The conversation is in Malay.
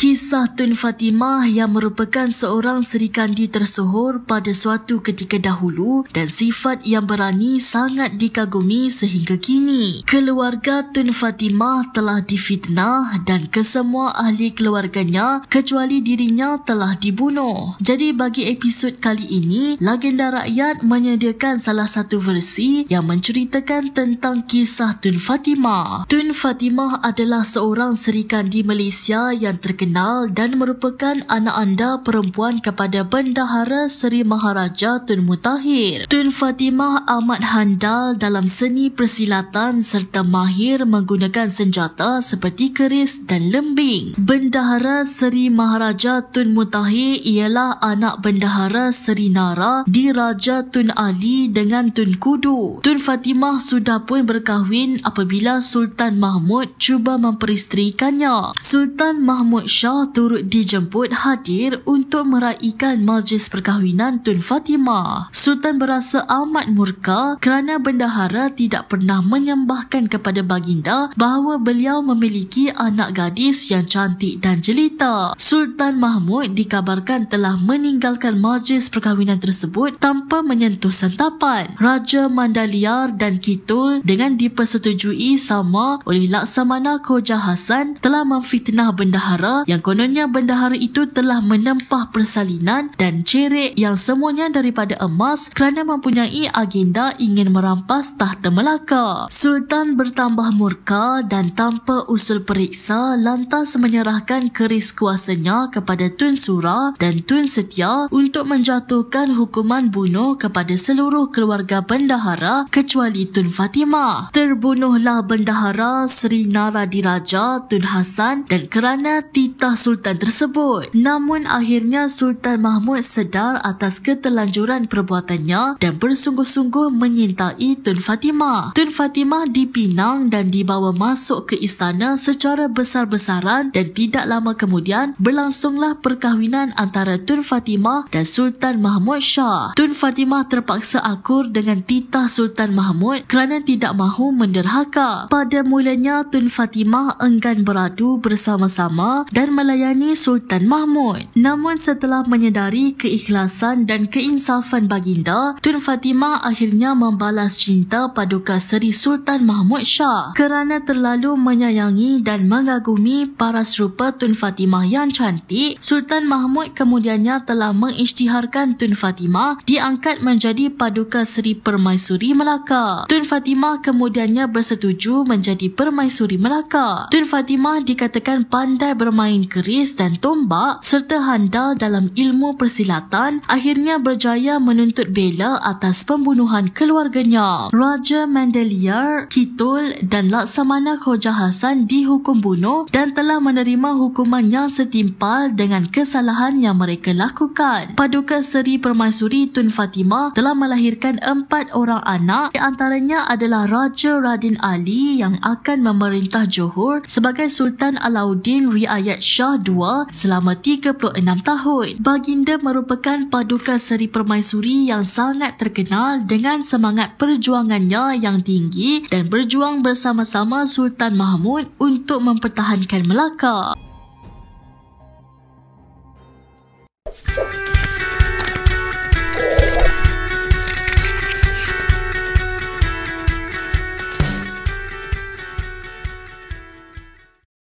Kisah Tun Fatimah yang merupakan seorang Sri Kandi tersohor pada suatu ketika dahulu dan sifat yang berani sangat dikagumi sehingga kini. Keluarga Tun Fatimah telah difitnah dan kesemua ahli keluarganya kecuali dirinya telah dibunuh. Jadi bagi episod kali ini, Legenda Rakyat menyediakan salah satu versi yang menceritakan tentang kisah Tun Fatimah. Tun Fatimah adalah seorang Sri Kandi Malaysia yang terkenal dikenal dan merupakan anak anda perempuan kepada Bendahara Seri Maharaja Tun Mutahir. Tun Fatimah amat handal dalam seni persilatan serta mahir menggunakan senjata seperti keris dan lembing. Bendahara Seri Maharaja Tun Mutahir ialah anak Bendahara Seri Nara di Raja Tun Ali dengan Tun Kudu. Tun Fatimah sudah pun berkahwin apabila Sultan Mahmud cuba memperisterikannya. Sultan Mahmud Shah turut dijemput hadir untuk meraihkan majlis perkahwinan Tun Fatimah. Sultan berasa amat murka kerana bendahara tidak pernah menyembahkan kepada baginda bahawa beliau memiliki anak gadis yang cantik dan jelita. Sultan Mahmud dikabarkan telah meninggalkan majlis perkahwinan tersebut tanpa menyentuh santapan. Raja Mandaliar dan Kitul dengan dipersetujui sama oleh Laksamana Koja Hasan telah memfitnah bendahara yang kononnya bendahara itu telah menempah persalinan dan cerik yang semuanya daripada emas kerana mempunyai agenda ingin merampas tahta Melaka. Sultan bertambah murka dan tanpa usul periksa lantas menyerahkan keris kuasanya kepada Tun Sura dan Tun Setia untuk menjatuhkan hukuman bunuh kepada seluruh keluarga bendahara kecuali Tun Fatimah. Terbunuhlah bendahara Sri Naradiraja Tun Hasan dan kerana titik perintah Sultan tersebut. Namun akhirnya Sultan Mahmud sedar atas ketelanjuran perbuatannya dan bersungguh-sungguh menyintai Tun Fatimah. Tun Fatimah dipinang dan dibawa masuk ke istana secara besar-besaran dan tidak lama kemudian berlangsunglah perkahwinan antara Tun Fatimah dan Sultan Mahmud Shah. Tun Fatimah terpaksa akur dengan titah Sultan Mahmud kerana tidak mahu menderhaka. Pada mulanya Tun Fatimah enggan beradu bersama-sama dan melayani Sultan Mahmud. Namun setelah menyedari keikhlasan dan keinsafan baginda, Tun Fatimah akhirnya membalas cinta paduka Seri Sultan Mahmud Shah kerana terlalu menyayangi dan mengagumi paras rupa Tun Fatimah yang cantik, Sultan Mahmud kemudiannya telah mengisytiharkan Tun Fatimah diangkat menjadi paduka Seri Permaisuri Melaka. Tun Fatimah kemudiannya bersetuju menjadi Permaisuri Melaka. Tun Fatimah dikatakan pandai bermain main keris dan tombak serta handal dalam ilmu persilatan akhirnya berjaya menuntut bela atas pembunuhan keluarganya. Raja Mandeliar, Kitul dan Laksamana Khoja Hasan dihukum bunuh dan telah menerima hukuman yang setimpal dengan kesalahan yang mereka lakukan. Paduka Seri Permaisuri Tun Fatimah telah melahirkan empat orang anak di antaranya adalah Raja Radin Ali yang akan memerintah Johor sebagai Sultan Alauddin Riayat Muhammad Shah II selama 36 tahun. Baginda merupakan paduka seri permaisuri yang sangat terkenal dengan semangat perjuangannya yang tinggi dan berjuang bersama-sama Sultan Mahmud untuk mempertahankan Melaka.